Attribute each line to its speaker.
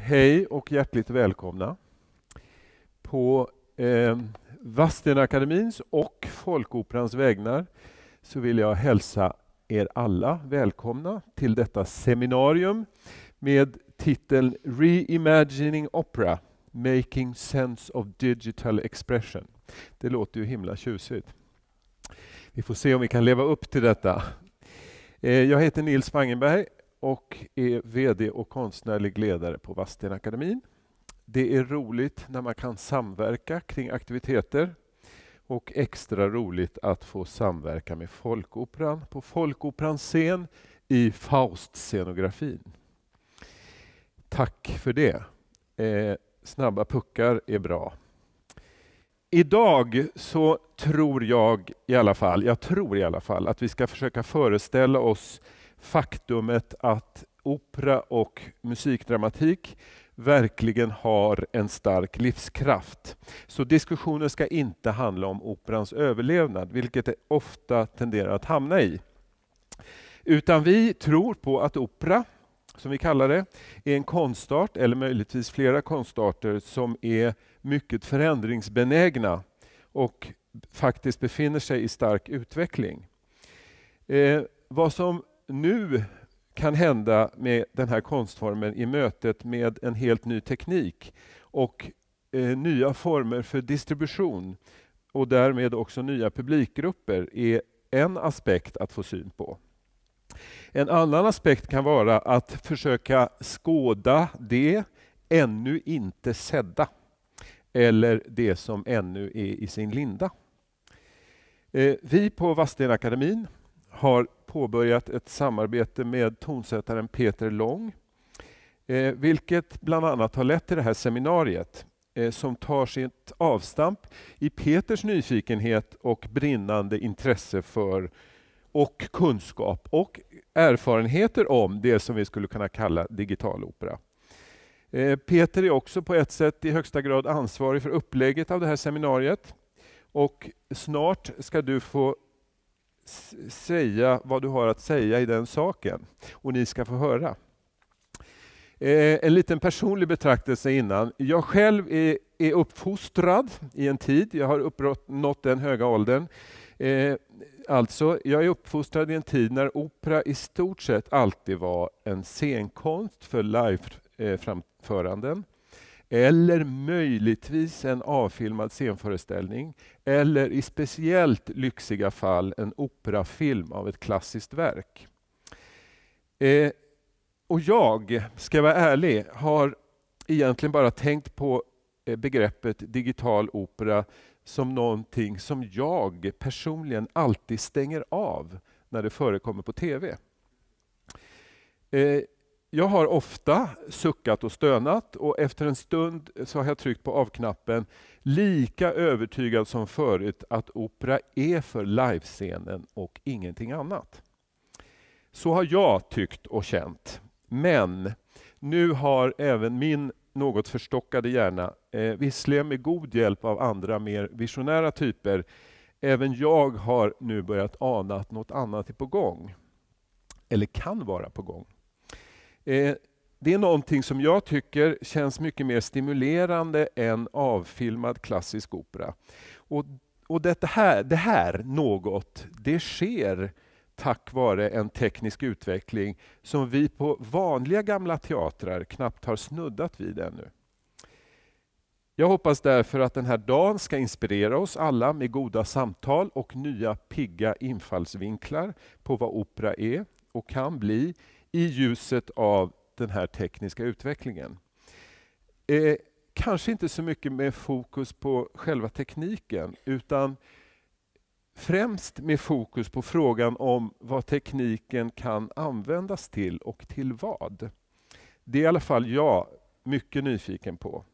Speaker 1: Hej och hjärtligt välkomna. På eh, Vadstenaakademins och Folkoperans vägnar så vill jag hälsa er alla välkomna till detta seminarium med titeln Reimagining Opera Making Sense of Digital Expression. Det låter ju himla tjusigt. Vi får se om vi kan leva upp till detta. Eh, jag heter Nils Spangenberg och är VD och konstnärlig ledare på Vadstenaakademin. Det är roligt när man kan samverka kring aktiviteter och extra roligt att få samverka med Folkoperan på Folkoperans scen i Faust-scenografin. Tack för det. Eh, snabba puckar är bra. Idag så tror jag i alla fall, jag tror i alla fall att vi ska försöka föreställa oss faktumet att opera och musikdramatik verkligen har en stark livskraft. Så diskussionen ska inte handla om operans överlevnad, vilket det ofta tenderar att hamna i. Utan vi tror på att opera, som vi kallar det, är en konstart, eller möjligtvis flera konstarter, som är mycket förändringsbenägna och faktiskt befinner sig i stark utveckling. Eh, vad som nu kan hända med den här konstformen i mötet med en helt ny teknik och eh, nya former för distribution och därmed också nya publikgrupper är en aspekt att få syn på. En annan aspekt kan vara att försöka skåda det ännu inte sedda eller det som ännu är i sin linda. Eh, vi på Vadstenaakademin har påbörjat ett samarbete med tonsättaren Peter Long, eh, vilket bland annat har lett till det här seminariet eh, som tar sitt avstamp i Peters nyfikenhet och brinnande intresse för och kunskap och erfarenheter om det som vi skulle kunna kalla digital opera. Eh, Peter är också på ett sätt i högsta grad ansvarig för upplägget av det här seminariet. Och snart ska du få säga vad du har att säga i den saken. Och ni ska få höra. Eh, en liten personlig betraktelse innan. Jag själv är, är uppfostrad i en tid, jag har uppnått den höga åldern. Eh, alltså, jag är uppfostrad i en tid när opera i stort sett alltid var en scenkonst för live Eh, eller möjligtvis en avfilmad scenföreställning eller i speciellt lyxiga fall en operafilm av ett klassiskt verk. Eh, och jag, ska jag vara ärlig, har egentligen bara tänkt på eh, begreppet digital opera som någonting som jag personligen alltid stänger av när det förekommer på TV. Eh, jag har ofta suckat och stönat och efter en stund så har jag tryckt på avknappen lika övertygad som förut att opera är för livescenen och ingenting annat. Så har jag tyckt och känt. Men nu har även min något förstockade hjärna, eh, visserligen med god hjälp av andra mer visionära typer, även jag har nu börjat ana att något annat är på gång. Eller kan vara på gång. Eh, det är någonting som jag tycker känns mycket mer stimulerande än avfilmad klassisk opera. Och, och det, här, det här något, det sker tack vare en teknisk utveckling som vi på vanliga gamla teatrar knappt har snuddat vid ännu. Jag hoppas därför att den här dagen ska inspirera oss alla med goda samtal och nya pigga infallsvinklar på vad opera är och kan bli i ljuset av den här tekniska utvecklingen. Eh, kanske inte så mycket med fokus på själva tekniken utan främst med fokus på frågan om vad tekniken kan användas till och till vad. Det är i alla fall jag mycket nyfiken på.